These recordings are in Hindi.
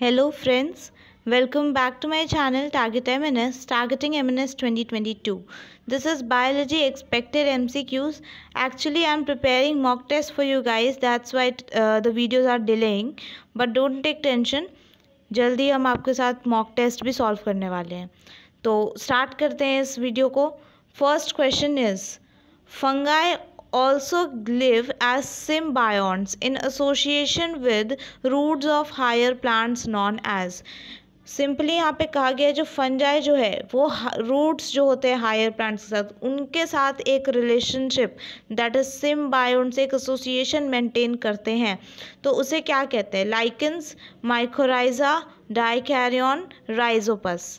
Hello friends welcome back to my channel target M N S targeting M N S twenty twenty two this is biology expected M C Qs actually I am preparing mock test for you guys that's why the videos are delaying but don't take tension जल्दी हम आपके साथ मॉक टेस्ट भी सॉल्व करने वाले हैं तो स्टार्ट करते हैं इस वीडियो को first question is fungi also live as symbionts in association with roots of higher plants known as simply यहाँ पे कहा गया है जो फंजाई जो है वो रूट्स जो होते हैं हायर प्लांट्स के साथ उनके साथ एक relationship that is sim symbiosis एक एसोसिएशन मेंटेन करते हैं तो उसे क्या कहते हैं lichens mycorrhiza dikaryon Rhizopus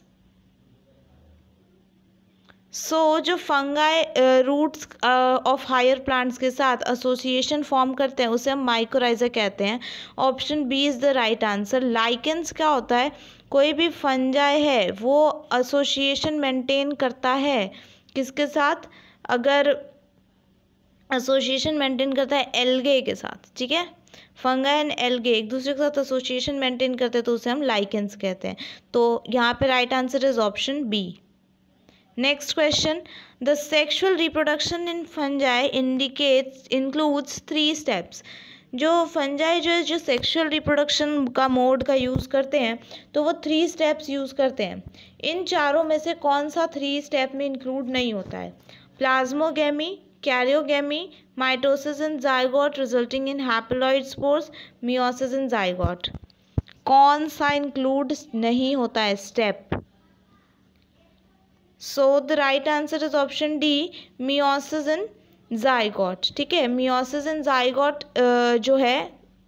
so so, जो fungi roots of higher plants के साथ एसोसिएशन फॉर्म करते हैं उसे हम माइक्रोराइजा कहते हैं option B is the right answer lichens क्या होता है कोई भी फंजाई है वो एसोसिएशन मेंटेन करता है किसके साथ अगर एसोसिएशन मेंटेन करता है एलगे के साथ ठीक है फंगा एंड एलगे एक दूसरे के साथ एसोसिएशन मेंटेन करते हैं तो उसे हम लाइकेंस कहते हैं तो यहाँ पे right answer is option B Next question. The sexual reproduction in fungi indicates includes three steps. जो फंजाई जो है जो सेक्सुअल रिप्रोडक्शन का मोड का यूज़ करते हैं तो वो थ्री स्टेप्स यूज़ करते हैं इन चारों में से कौन सा थ्री स्टेप में इंक्लूड नहीं होता है plasmogamy karyogamy mitosis in zygote resulting in haploid spores meiosis in zygote कौन सा इंक्लूड नहीं होता है step so the right answer is option D meiosis in zygote ठीक है मियोसिस इन जाइगॉट जो है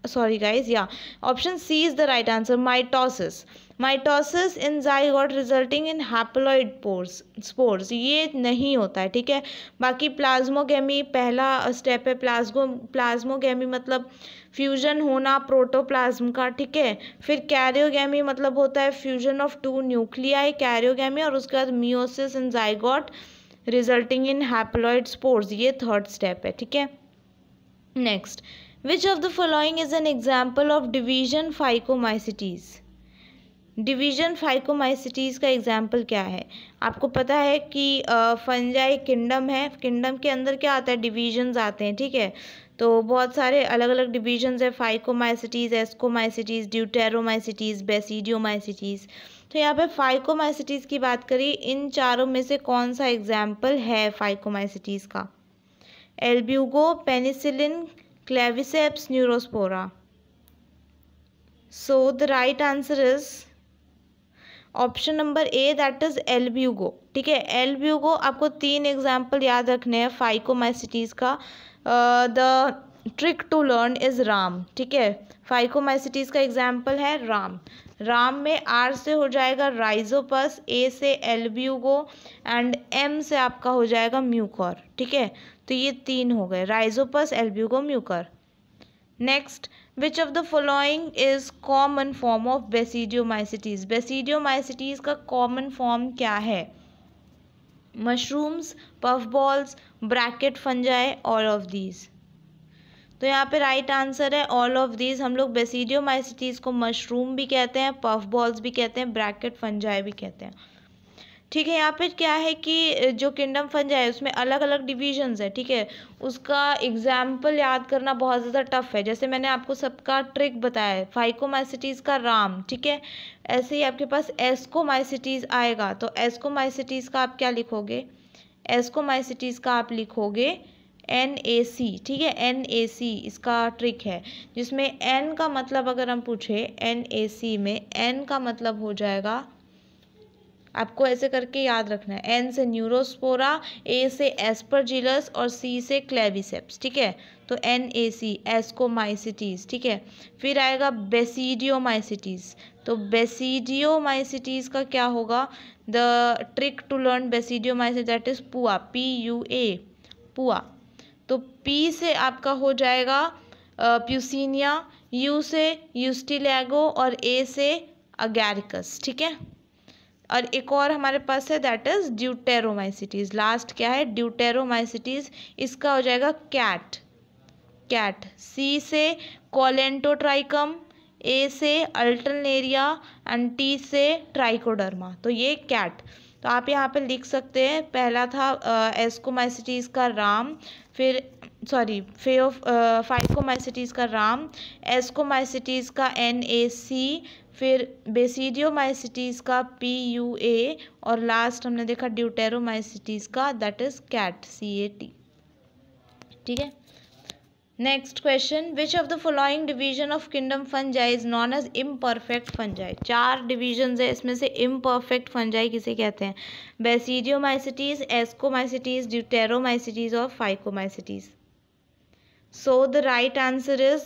sorry guys yeah option c is the right answer mitosis mitosis in zygote resulting in haploid pores spores ये नहीं होता है ठीक है बाकी प्लाज्मोगेमी पहला स्टेप है प्लाज्मो प्लाज्मोगेमी मतलब फ्यूजन होना प्रोटोप्लाज्म का ठीक है फिर कैरियोगेमी मतलब होता है fusion of two nuclei karyogamy और उसके बाद meiosis in zygote resulting in haploid spores ये थर्ड स्टेप है ठीक है next which of the following is an example of division Phycomycetes division Phycomycetes का एग्जाम्पल क्या है आपको पता है कि फंजाई किंगडम है किंगडम के अंदर क्या आता है divisions आते हैं ठीक है तो बहुत सारे अलग अलग डिवीजन्स है फाइकोमाइसिटीज़ एस्कोमाइसिटीज़ ड्यूटेरोमाइसिटीज़ बेसिडियोमाइसिटीज़ तो यहाँ पे फाइकोमाइसिटीज़ की बात करी इन चारों में से कौन सा एग्जाम्पल है फाइकोमाइसिटीज़ का Albugo penicillin Claviceps neurospora. So the right answer is option number A that is Albugo ठीक है एलब्यूगो आपको तीन एग्जाम्पल याद रखने हैं फाइकोमाइसिटीज़ का the uh, trick to learn is RAM ठीक है फाइकोमाइसिटीज़ का एग्जाम्पल है राम राम में आर से हो जाएगा राइजोपस ए से एल्ब्यूगो एंड एम से आपका हो जाएगा म्यूकर ठीक है तो ये तीन हो गए Rhizopus Albugo Mucor next which of the following is common form of Basidiomycetes Basidiomycetes का कॉमन फॉर्म क्या है mushrooms puff balls bracket fungi all of these तो यहाँ पे राइट आंसर है ऑल ऑफ दीज हम लोग बेसिडियो को मशरूम भी कहते हैं पफ बॉल्स भी कहते हैं ब्रैकेट फंजाई भी कहते हैं ठीक है यहाँ पे क्या है कि जो किंगडम फंज है उसमें अलग अलग डिविजन्स है ठीक है उसका एग्जाम्पल याद करना बहुत ज़्यादा टफ है जैसे मैंने आपको सबका ट्रिक बताया है फाइकोमाइसिटीज़ का राम ठीक है ऐसे ही आपके पास एस्कोमाइसिटीज़ आएगा तो एस्कोमाइसिटीज़ का आप क्या लिखोगे एस्कोमाइसिटीज़ का आप लिखोगे एन ए सी ठीक है एन ए सी इसका ट्रिक है जिसमें एन का मतलब अगर हम पूछें एन ए सी में एन का मतलब हो जाएगा आपको ऐसे करके याद रखना है एन से न्यूरोस्पोरा ए से एस्परजिलस और सी से क्लेविसेप्स ठीक है तो एन ए सी एस्कोमाइसिटीज़ ठीक है फिर आएगा बेसिडियोमाइसिटीज़ तो बेसिडियोमाइसिटीज़ का क्या होगा the trick to learn Basidiomycetes that is PUA P U A PUA तो पी से आपका हो जाएगा प्यूसिनिया यू से यूस्टिलैगो और ए से अगैरिकस ठीक है और एक और हमारे पास है दैट इज़ ड्यूटेरोमाइसिटीज़ लास्ट क्या है ड्यूटेरोमाइसिटीज़ इसका हो जाएगा कैट कैट सी से कोलेंटोट्राइकम ए से अल्टरनेरिया एंड टी से ट्राइकोडर्मा तो ये कैट तो आप यहाँ पे लिख सकते हैं पहला था एस्कोमाइसिटीज़ का राम फिर सॉरी फे फाइको फाइकोमाइसिटीज़ का राम एस्कोमाइसिटीज़ का एन ए सी फिर बेसिडियोमाइसिटीज़ का पी यू ए और लास्ट हमने देखा ड्यूटेरोमाइसिटीज़ का that is CAT C A T ठीक है next question which of the following division of kingdom fungi is known as imperfect fungi चार डिवीजन है इसमें से इम्परफेक्ट फंजाई किसे कहते हैं बेसिडियोमाइसिटीज एस्कोमाइसिटीज ड्यूटेरोमाइसिटीज और Phycomycetes so the right answer is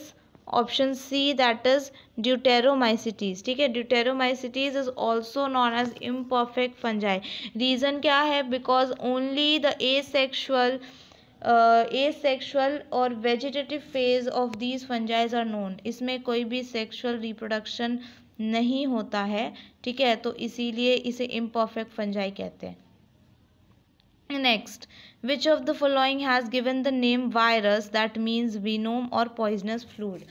option C that is Deuteromycetes ठीक है Deuteromycetes is also known as imperfect fungi reason क्या है because only the asexual A sexual और vegetative phase of these fungi are known इसमें कोई भी सेक्शुअल रिप्रोडक्शन नहीं होता है ठीक है तो इसीलिए इसे इम्परफेक्ट फंजाई कहते हैं next which of the following has given the name virus that means venom और पॉइजनस फ्लूड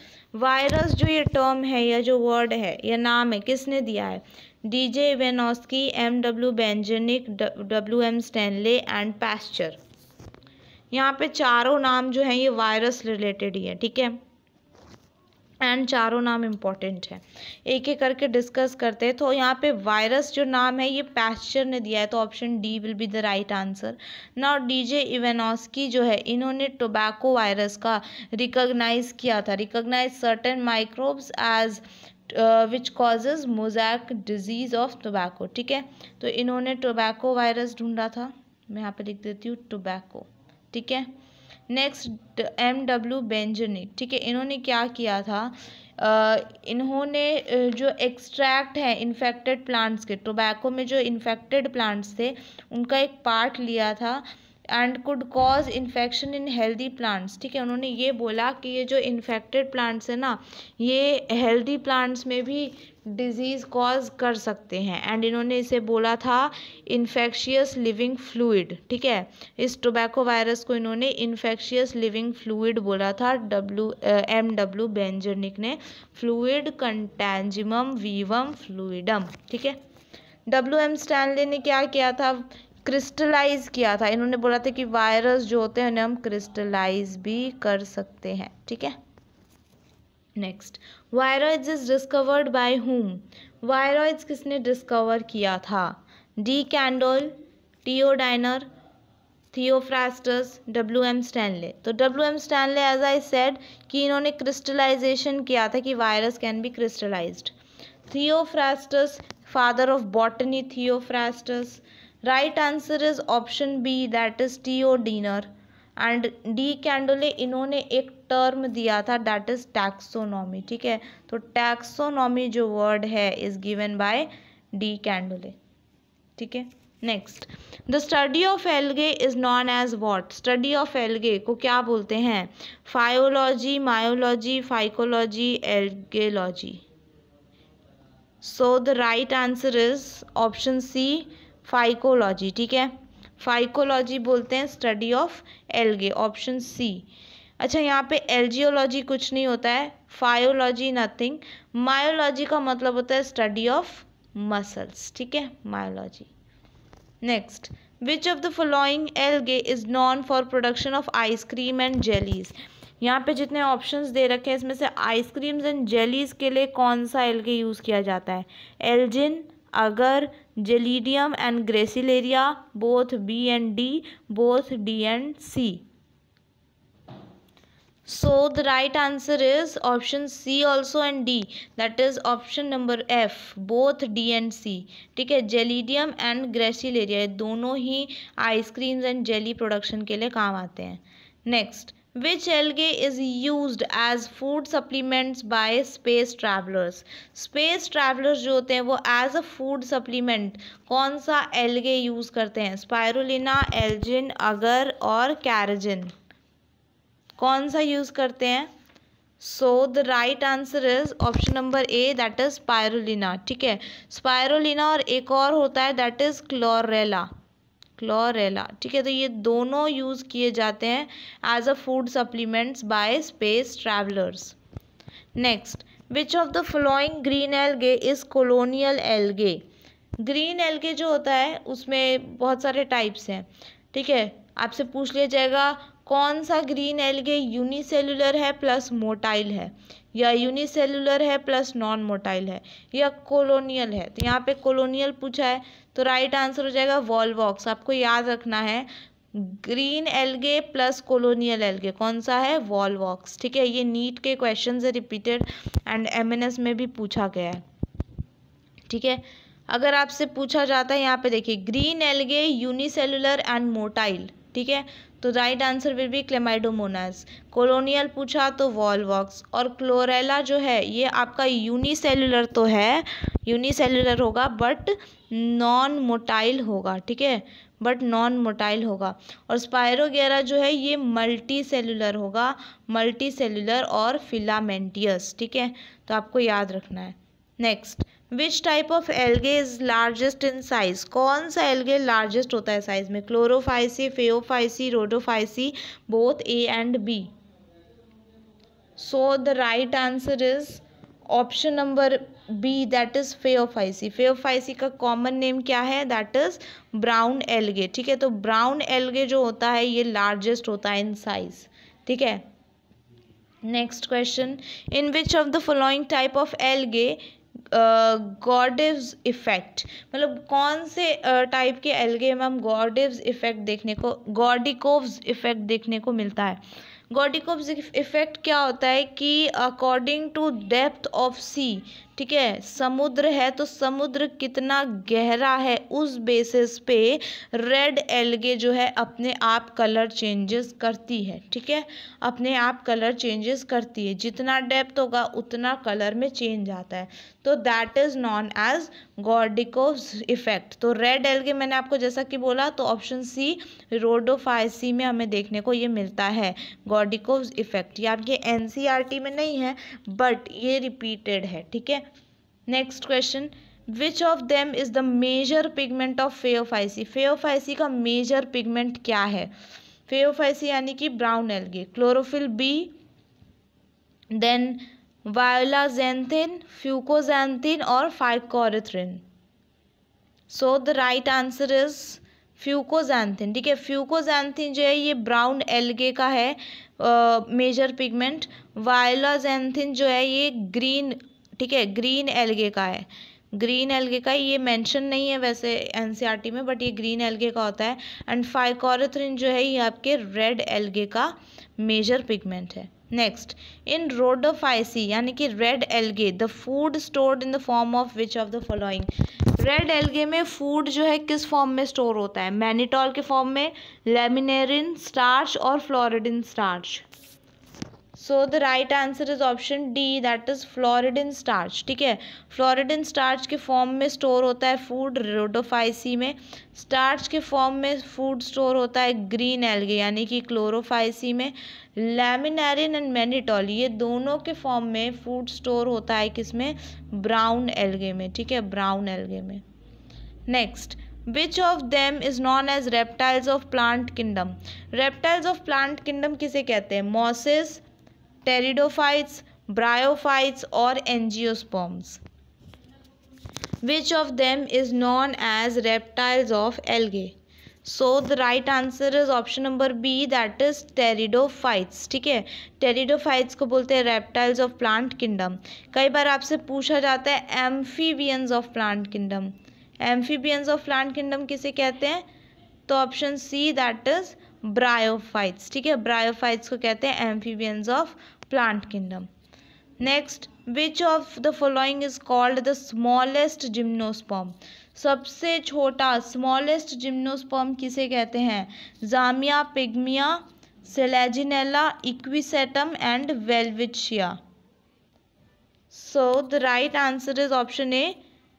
वायरस जो ये टर्म है या जो वर्ड है या नाम है किसने दिया है D J Ivanovsky M W Beijerinck W M Stanley and Pasteur यहाँ पे चारों नाम जो हैं ये वायरस रिलेटेड ही है ठीक है एंड चारों नाम इम्पॉर्टेंट है एक एक करके डिस्कस करते हैं तो यहाँ पे वायरस जो नाम है ये पैस्चर ने दिया है तो option D will be the right answer now DJ Ivanovsky जो है इन्होंने टोबैको वायरस का रिकॉग्नाइज किया था recognise certain microbes as which causes mosaic disease of tobacco ठीक है तो इन्होंने टोबैको वायरस ढूंढा था मैं यहाँ पे लिख देती हूँ टोबैको ठीक है नेक्स्ट एम डब्ल्यू बेंजनी ठीक है इन्होंने क्या किया था आ, इन्होंने जो एक्सट्रैक्ट है इन्फेक्टेड प्लांट्स के टोबैको में जो इन्फेक्टेड प्लांट्स थे उनका एक पार्ट लिया था and could cause infection in healthy plants ठीक है उन्होंने ये बोला कि ये जो इन्फेक्टेड प्लांट्स हैं ना ये हेल्दी प्लांट्स में भी डिजीज़ कॉज कर सकते हैं एंड इन्होंने इसे बोला था इन्फेक्शियस लिविंग फ्लूड ठीक है इस टोबैको वायरस को इन्होंने इन्फेक्शियस लिविंग फ्लूड बोला था डब्ल्यू एम डब्ल्यू बेंजरनिक ने फ्लूड कंटेंजिमम वीवम फ्लूडम ठीक है डब्ल्यू एम स्टैनले ने क्या किया था क्रिस्टलाइज किया था इन्होंने बोला था कि वायरस जो होते हैं उन्हें हम क्रिस्टलाइज भी कर सकते हैं ठीक है next viroids is discovered by whom viroids किसने डिस्कवर किया था de Candolle T O Diener Theophrastus W M Stanley तो W M Stanley as I said कि इन्होंने क्रिस्टलाइजेशन किया था कि virus can be crystallised Theophrastus father of botany Theophrastus right answer is option B that is T O Diener and de Candolle इन्होंने एक टर्म दिया था दैट इज टैक्सोनॉमी ठीक है तो टैक्सोनॉमी जो वर्ड है is given by de Candolle ठीक है next the study of algae is known as what study of algae को क्या बोलते हैं phyology myology phycology algology so the right answer is option C phycology ठीक है फाइकोलॉजी बोलते हैं study of algae option C अच्छा यहाँ पे एल्जियोलॉजी कुछ नहीं होता है फायोलॉजी नथिंग मायोलॉजी का मतलब होता है स्टडी ऑफ मसल्स ठीक है myology next which of the following algae is known for production of ice cream and jellies यहाँ पे जितने ऑप्शंस दे रखे हैं इसमें से आइसक्रीम्स एंड जेलीज के लिए कौन सा एल्गे यूज़ किया जाता है algin agar Gelidium and Gracilaria both B and D both D and C so the right answer is option C also and D that is option number F both D and C ठीक है जेलीडियम एंड ग्रेसिलेरिया दोनों ही आइसक्रीम्स एंड जेली प्रोडक्शन के लिए काम आते हैं next which algae is used as food supplements by space travelers space travelers jo hote hain wo as a food supplement kaun sa algae use karte hain spirulina algin agar aur carrageen kaun sa use karte hain so the right answer is option number a that is spirulina theek hai spirulina aur ek aur hota hai that is chlorella chlorella ठीक है तो ये दोनों यूज़ किए जाते हैं as a food supplements bye space travellers next which of the flowing green algae is colonial एलगे green एलगे जो होता है उसमें बहुत सारे टाइप्स हैं ठीक है आपसे पूछ लिया जाएगा कौन सा ग्रीन एलगे यूनिसेलुलर है प्लस मोटाइल है या यूनिसेलुलर है प्लस नॉन मोटाइल है या कोलोनियल है तो यहाँ पे कोलोनियल पूछा है तो राइट आंसर हो जाएगा वॉलवॉक्स आपको याद रखना है green algae plus colonial algae कौन सा है वॉलवॉक्स ठीक है ये नीट के क्वेश्चन है रिपीटेड एंड एम में भी पूछा गया है ठीक है अगर आपसे पूछा जाता है यहाँ पे देखिए green algae unicellular and motile ठीक है तो right answer will be Chlamydomonas colonial पूछा तो वॉलवॉक्स और क्लोरेला जो है ये आपका यूनिसेलुलर तो है यूनिसेलुलर होगा बट नॉन मोटाइल होगा ठीक है बट नॉन मोटाइल होगा और स्पायरोगेरा जो है ये मल्टी सेलुलर होगा मल्टी सेलुलर और फिलामेंटियस ठीक है तो आपको याद रखना है next which type of algae is largest in size कौन सा एल्गे लार्जेस्ट होता है साइज में Chlorophyceae Phaeophyceae Rhodophyceae both A and B so the right answer is option number B that is Phaeophyceae Phaeophyceae का कॉमन नेम क्या है दैट इज़ ब्राउन एलगे ठीक है तो ब्राउन एलगे जो होता है ये लार्जेस्ट होता है इन साइज ठीक है next question in which of the following type of algae Gaidukov's effect मतलब कौन से टाइप के एल्गे में हम गॉडिव्स इफ़ेक्ट देखने को गॉडिकोव्स इफ़ेक्ट देखने को मिलता है गॉडिकोव्स इफ़ेक्ट क्या होता है कि according to depth of sea ठीक है समुद्र है तो समुद्र कितना गहरा है उस बेसिस पे रेड एलगे जो है अपने आप कलर चेंजेस करती है ठीक है अपने आप कलर चेंजेस करती है जितना डेप्थ होगा उतना कलर में चेंज आता है तो that is known as Gaidukov's effect तो रेड एलगे मैंने आपको जैसा कि बोला तो ऑप्शन सी रोडोफाइसी में हमें देखने को ये मिलता है गॉर्डिकोव्स इफेक्ट ये आपके एन e में नहीं है बट ये रिपीटेड है ठीक है next question which of them is the major pigment of Phaeophyceae Phaeophyceae का मेजर पिगमेंट क्या है फेओफाइसी यानी कि brown algae chlorophyll B then violaxanthin fucoxanthin और phycoerythrin so the right answer is fucoxanthin ठीक है फ्यूकोजैंथिन जो है ये ब्राउन एल्गे का है मेजर पिगमेंट वायोलाजेंथिन जो है ये ग्रीन ठीक है ग्रीन एलगे का है ग्रीन एलगे का ये मेंशन नहीं है वैसे एनसीईआरटी e में बट ये ग्रीन एलगे का होता है एंड फाइकोरेथ्रिन जो है ये आपके रेड एलगे का मेजर पिगमेंट है नेक्स्ट इन रोडोफाइसी यानी कि red algae the food stored in the form of which of the following red algae में फूड जो है किस फॉर्म में स्टोर होता है मैनिटॉल के फॉर्म में लेमिनेरिन स्टार्च और floridean starch so the right answer is option D that is floridean starch ठीक है फ्लोरिडिन स्टार्च के फॉर्म में स्टोर होता है फूड रोडोफाइसी में स्टार्च के फॉर्म में फूड स्टोर होता है ग्रीन एल्गे यानी कि क्लोरोफाइसी में लेमिनेरिन एंड मैनिटॉल ये दोनों के फॉर्म में फूड स्टोर होता है किसमें ब्राउन एल्गे में ठीक है ब्राउन एल्गे में next Which of them is known as reptiles of plant kingdom reptiles of plant kingdom किसे कहते हैं Mosses, pteridophytes bryophytes or angiosperms which of them is known as reptiles of algae so the right answer is option number B that is pteridophytes ঠিক হ টেরিডোফাইটস কো বোলতে র্যাপটাইলস অফ প্লান্ট কিংডম কাইবার আপসে পুছা জাতা হ amphibians of plant kingdom amphibians of plant kingdom কিসে কেহতে হ তো option C that is bryophytes ঠিক হ ব্রায়োফাইটস কো কেহতে amphibians of plant kingdom. Next which of the following is called the smallest gymnosperm सबसे छोटा स्मॉलेस्ट जिम्नोस्पर्म किसे कहते हैं Zamia pygmaea Selaginella Equisetum and Welwitschia so the right answer is option A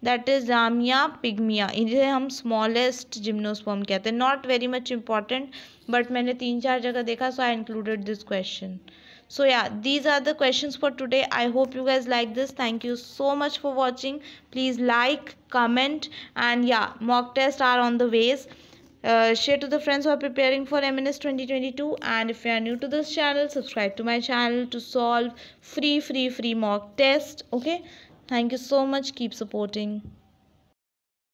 that is Zamia pygmaea इन्हें हम स्मॉलेस्ट जिम्नोस्पर्म कहते हैं not very much important but मैंने तीन चार जगह देखा सो I included this question so yeah these are the questions for today i hope you guys like this thank you so much for watching please like comment and yeah mock tests are on the ways uh, share to the friends who are preparing for MNS 2022 and if you are new to this channel subscribe to my channel to solve free free free mock test okay thank you so much keep supporting